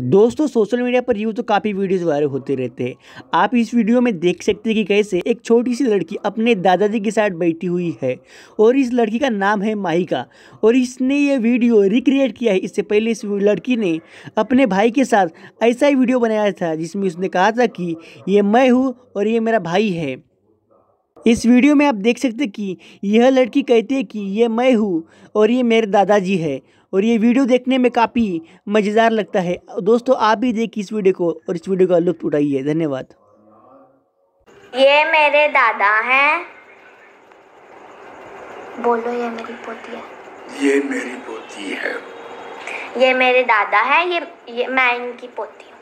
दोस्तों social media पर यूँ तो काफ़ी वीडियोस वायरल होते रहते हैं आप इस वीडियो में देख सकते हैं कि कैसे एक छोटी सी लड़की अपने दादाजी के साथ बैठी हुई है और इस लड़की का नाम है माहिका और इसने ये वीडियो रिक्रिएट किया है इससे पहले इस लड़की ने अपने भाई के साथ ऐसा ही वीडियो बनाया था जिसमें उसने कहा था कि ये मैं हूँ और ये मेरा भाई है इस वीडियो में आप देख सकते कि यह लड़की कहती है कि ये मैं हूँ और ये मेरे दादाजी है और ये वीडियो देखने में काफ़ी मज़ेदार लगता है दोस्तों आप भी देखिए इस वीडियो को और इस वीडियो का लुत्फ उठाइए धन्यवाद ये मेरे दादा हैं बोलो ये मेरी पोती है ये मेरी पोती है ये मेरे दादा हैं ये, ये मैं इनकी पोती हूँ